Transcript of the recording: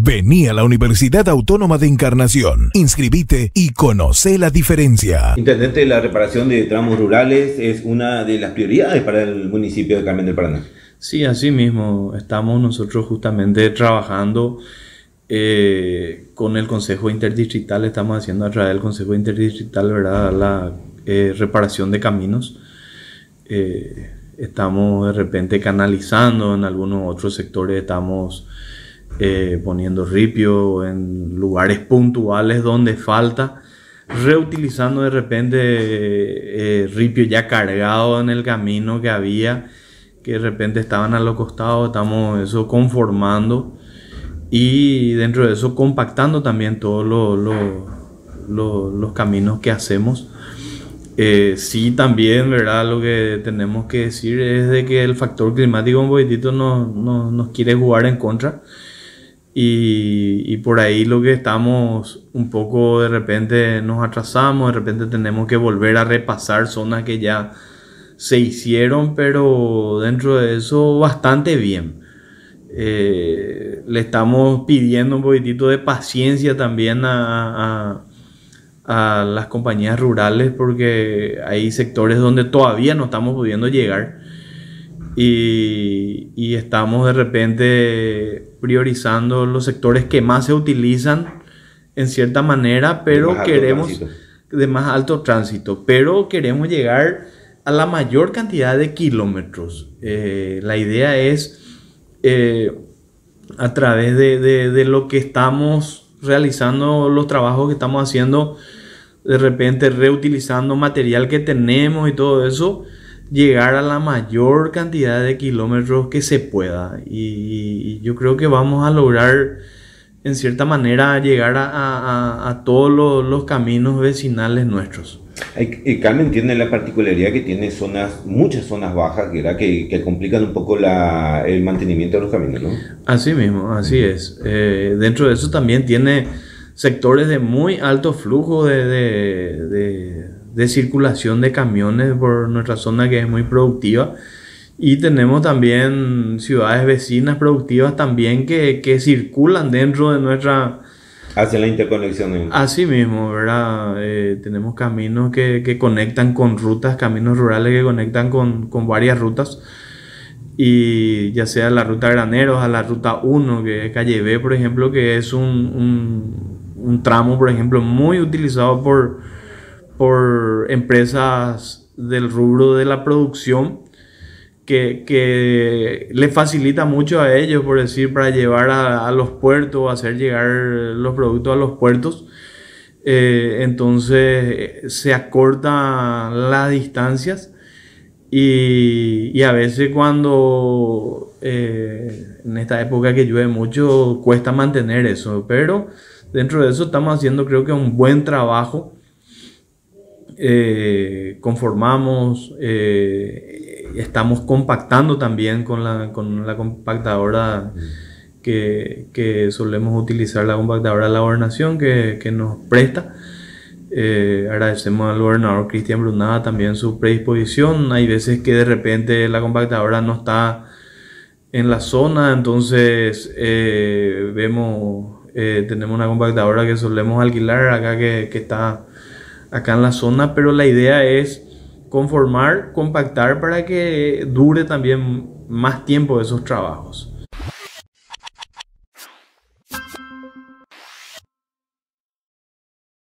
Vení a la Universidad Autónoma de Encarnación, inscribite y conoce la diferencia. Intendente, la reparación de tramos rurales es una de las prioridades para el municipio de Carmen del Paraná. Sí, así mismo. Estamos nosotros justamente trabajando eh, con el Consejo Interdistrital, estamos haciendo a través del Consejo Interdistrital, La eh, reparación de caminos. Eh, estamos de repente canalizando en algunos otros sectores, estamos... Eh, poniendo ripio en lugares puntuales donde falta, reutilizando de repente eh, ripio ya cargado en el camino que había, que de repente estaban a los costados, estamos eso conformando y dentro de eso compactando también todos los caminos que hacemos. Eh, sí, también, ¿verdad? Lo que tenemos que decir es de que el factor climático un poquitito nos, nos quiere jugar en contra. Y, por ahí lo que estamos un poco de repente nos atrasamos, de repente tenemos que volver a repasar zonas que ya se hicieron, pero dentro de eso bastante bien. Eh, le estamos pidiendo un poquitito de paciencia también a las compañías rurales porque hay sectores donde todavía no estamos pudiendo llegar y, estamos de repente priorizando los sectores que más se utilizan en cierta manera, pero queremos de más alto tránsito, pero queremos llegar a la mayor cantidad de kilómetros. Eh, la idea es eh, a través de lo que estamos realizando, los trabajos que estamos haciendo, de repente reutilizando material que tenemos y todo eso, llegar a la mayor cantidad de kilómetros que se pueda. Y, yo creo que vamos a lograr, en cierta manera, llegar a, todos los, caminos vecinales nuestros. Carmen tiene la particularidad que tiene zonas, muchas zonas bajas, Que, que complican un poco el mantenimiento de los caminos, ¿no? Así mismo, así mm. es. Eh, dentro de eso también tiene sectores de muy alto flujo de de circulación de camiones por nuestra zona que es muy productiva. Y tenemos también ciudades vecinas productivas también que, circulan dentro de nuestra... Hacia la interconexión. Así mismo, ¿verdad? Eh, tenemos caminos que, conectan con rutas, caminos rurales que conectan con, varias rutas. Y ya sea la ruta Graneros a la ruta 1, que es Calle B, por ejemplo, que es un tramo, por ejemplo, muy utilizado por, por empresas del rubro de la producción que, que le facilita mucho a ellos, por decir, para llevar a, los puertos, hacer llegar los productos a los puertos. Eh, entonces se acortan las distancias y, a veces cuando eh, en esta época que llueve mucho cuesta mantener eso, pero dentro de eso estamos haciendo creo que un buen trabajo eh, conformamos, eh, estamos compactando también con la, con la compactadora mm. que, solemos utilizar, la compactadora de la gobernación que, nos presta. Eh, agradecemos al gobernador Cristian Brunada también su predisposición. Hay veces que de repente la compactadora no está en la zona, entonces vemos, tenemos una compactadora que solemos alquilar acá que, que está acá en la zona, pero la idea es conformar, compactar para que dure también más tiempo esos trabajos.